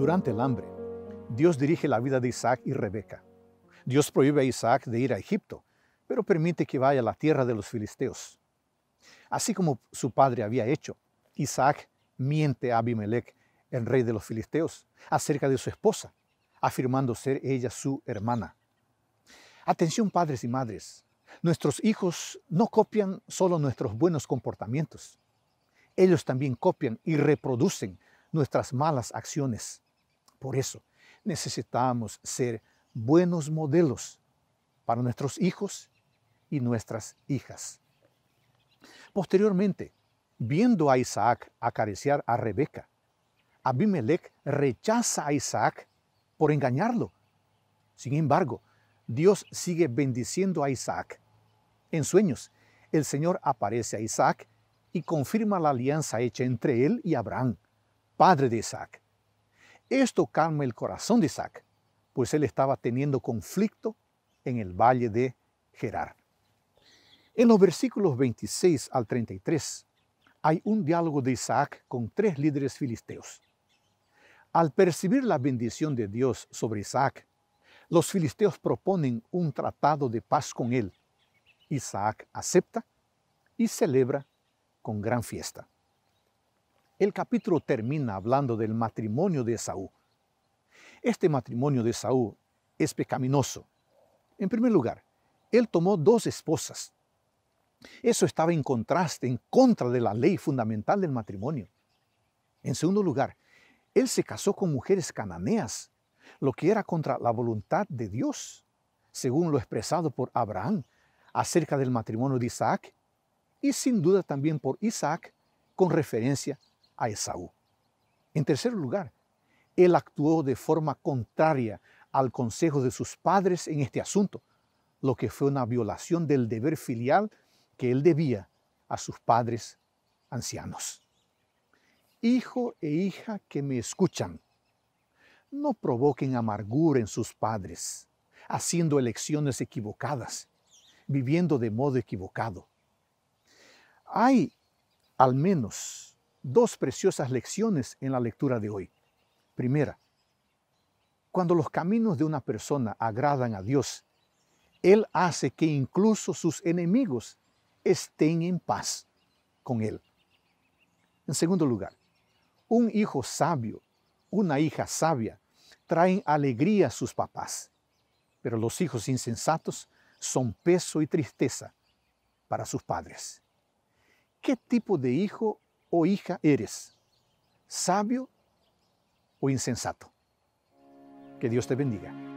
Durante el hambre, Dios dirige la vida de Isaac y Rebeca. Dios prohíbe a Isaac de ir a Egipto, pero permite que vaya a la tierra de los filisteos. Así como su padre había hecho, Isaac miente a Abimelech, el rey de los filisteos, acerca de su esposa, afirmando ser ella su hermana. Atención padres y madres, nuestros hijos no copian solo nuestros buenos comportamientos, ellos también copian y reproducen nuestras malas acciones. Por eso necesitamos ser buenos modelos para nuestros hijos y nuestras hijas. Posteriormente, viendo a Isaac acariciar a Rebeca, Abimelech rechaza a Isaac por engañarlo. Sin embargo, Dios sigue bendiciendo a Isaac. En sueños, el Señor aparece a Isaac y confirma la alianza hecha entre él y Abraham, padre de Isaac. Esto calma el corazón de Isaac, pues él estaba teniendo conflicto en el valle de Gerar. En los versículos 26 al 33 hay un diálogo de Isaac con tres líderes filisteos. Al percibir la bendición de Dios sobre Isaac, los filisteos proponen un tratado de paz con él. Isaac acepta y celebra con gran fiesta. El capítulo termina hablando del matrimonio de Esaú. Este matrimonio de Esaú es pecaminoso. En primer lugar, él tomó dos esposas. Eso estaba en contraste, en contra de la ley fundamental del matrimonio. En segundo lugar, él se casó con mujeres cananeas, lo que era contra la voluntad de Dios, según lo expresado por Abraham acerca del matrimonio de Isaac y sin duda también por Isaac con referencia Esaú. En tercer lugar, él actuó de forma contraria al consejo de sus padres en este asunto, lo que fue una violación del deber filial que él debía a sus padres ancianos. Hijo e hija que me escuchan, no provoquen amargura en sus padres, haciendo elecciones equivocadas, viviendo de modo equivocado. Hay al menos dos preciosas lecciones en la lectura de hoy. Primera, cuando los caminos de una persona agradan a Dios, Él hace que incluso sus enemigos estén en paz con Él. En segundo lugar, un hijo sabio, una hija sabia, traen alegría a sus papás, pero los hijos insensatos son peso y tristeza para sus padres. ¿Qué tipo de hijo o hija eres? ¿Sabio o insensato? Que Dios te bendiga.